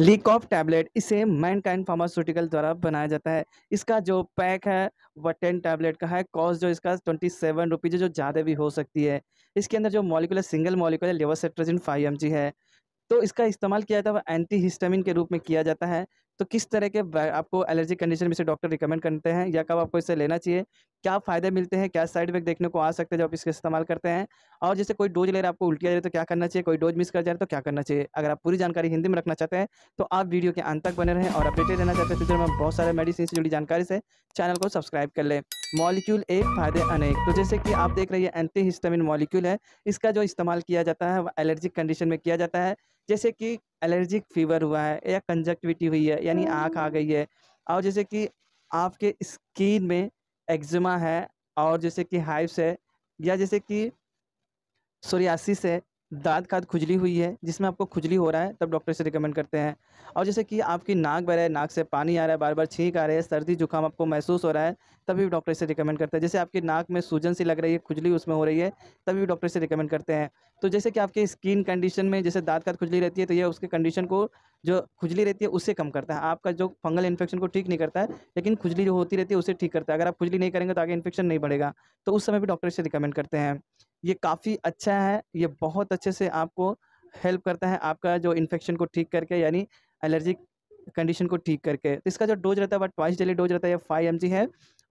leak of tablet इसे Mankind pharmaceutical द्वारा बनाया जाता है इसका जो पैक है वह टेन टैबलेट का है कॉस्ट जो इसका ट्वेंटी सेवन रुपीज़ जो ज़्यादा भी हो सकती है इसके अंदर जो मॉलिकुलर सिंगल मॉलिकुलर लेवर लेवासेट्राजिन फाइव एम है तो इसका इस्तेमाल किया जाता है एंटी हिस्टामिन के रूप में किया जाता है तो किस तरह के आपको एलर्जी कंडीशन में से डॉक्टर रिकमेंड करते हैं या कब आपको इसे लेना चाहिए क्या फ़ायदे मिलते हैं क्या साइड इफेक्ट देखने को आ सकते हैं जब आप इसका इस्तेमाल करते हैं और जैसे कोई डोज ले रहा है आपको उल्टी आ जाए तो क्या करना चाहिए कोई डोज मिस कर जाए तो क्या करना चाहिए अगर आप पूरी जानकारी हिंदी में रखना चाहते हैं तो आप वीडियो के अंत तक बने रहें और अपडेटेड रहना चाहते हैं फिर तो हम बहुत सारे मेडिसिन से जुड़ी जानकारी से चैनल को सब्सक्राइब कर लें मॉलिक्यूल एक फ़ायदे अनेक तो जैसे कि आप देख रहे हैं एंटी हिस्टामिन मॉलिक्यूल है इसका जो इस्तेमाल किया जाता है वह एलर्जिक कंडीशन में किया जाता है जैसे कि एलर्जिक फीवर हुआ है या कंजक्टिविटी हुई है यानी आँख आ गई है और जैसे कि आपके स्किन में एक्जिमा है और जैसे कि हाइव्स है या जैसे कि सोरियासिस है दाँत खाद खुजली हुई है जिसमें आपको खुजली हो रहा है तब डॉक्टर से रिकमेंड करते हैं और जैसे कि आपकी नाक बह रहा है नाक से पानी आ रहा है बार बार छींक आ रहा है सर्दी जुकाम आपको महसूस हो रहा है तभी डॉक्टर से रिकमेंड करते हैं जैसे आपकी नाक में सूजन सी लग रही है खुजली उसमें हो रही है तभी डॉक्टर से रिकमेंड करते हैं तो जैसे कि आपकी स्किन कंडीशन में जैसे दाँत खाद खुजली रहती है तो यह उसके कंडीशन को जो खुजली रहती है उससे कम करता है आपका जो फंगल इन्फेक्शन को ठीक नहीं करता है लेकिन खुजली जो होती रहती है उसे ठीक करता है अगर आप खुजली नहीं करेंगे तो आगे इन्फेक्शन नहीं बढ़ेगा तो उस समय भी डॉक्टर से रिकमेंड करते हैं ये काफ़ी अच्छा है ये बहुत अच्छे से आपको हेल्प करता है आपका जो इन्फेक्शन को ठीक करके यानी एलर्जिक कंडीशन को ठीक करके तो इसका जो डोज रहता है वह ट्वाइस डेली डोज रहता है फाइव एम है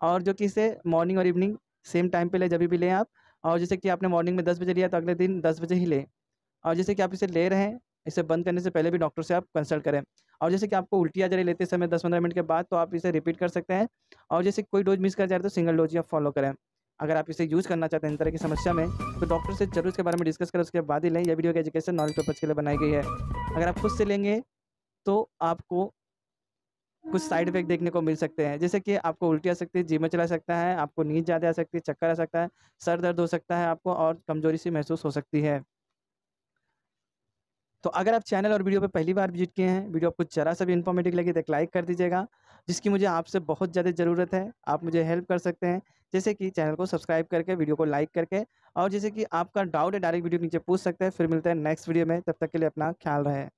और जो कि इसे मॉर्निंग और इवनिंग सेम टाइम पे ले जब भी लें आप और जैसे कि आपने मॉर्निंग में दस बजे लिया तो अगले दिन दस बजे ही लें और जैसे कि आप इसे ले रहे हैं इसे बंद करने से पहले भी डॉक्टर से आप कंसल्ट करें और जैसे कि आपको उल्टी आ जा रही लेते समय दस पंद्रह मिनट के बाद तो आप इसे रिपीट कर सकते हैं और जैसे कोई डोज मिस कर जा रहे तो सिंगल डोज आप फॉलो करें अगर आप इसे यूज़ करना चाहते हैं इन तरह की समस्या में तो डॉक्टर से जरूर इसके बारे में डिस्कस करें उसके बाद ही लें यह वीडियो के एजुकेशन नॉलेज पर्पज़ के लिए बनाई गई है अगर आप खुद से लेंगे तो आपको कुछ साइड इफेक्ट देखने को मिल सकते हैं जैसे कि आपको उल्टी आ सकती है जी में चला सकता है आपको नींद ज़्यादा आ सकती है चक्कर आ सकता है सर दर्द हो सकता है आपको और कमजोरी सी महसूस हो सकती है तो अगर आप चैनल और वीडियो पर पहली बार विजिट किए हैं वीडियो आपको जरा सा भी इन्फॉर्मेटिव लगे तो लाइक कर दीजिएगा जिसकी मुझे आपसे बहुत ज़्यादा ज़रूरत है आप मुझे हेल्प कर सकते हैं जैसे कि चैनल को सब्सक्राइब करके वीडियो को लाइक करके और जैसे कि आपका डाउट है डायरेक्ट वीडियो नीचे पूछ सकते हैं फिर मिलते हैं नेक्स्ट वीडियो में तब तक के लिए अपना ख्याल रहे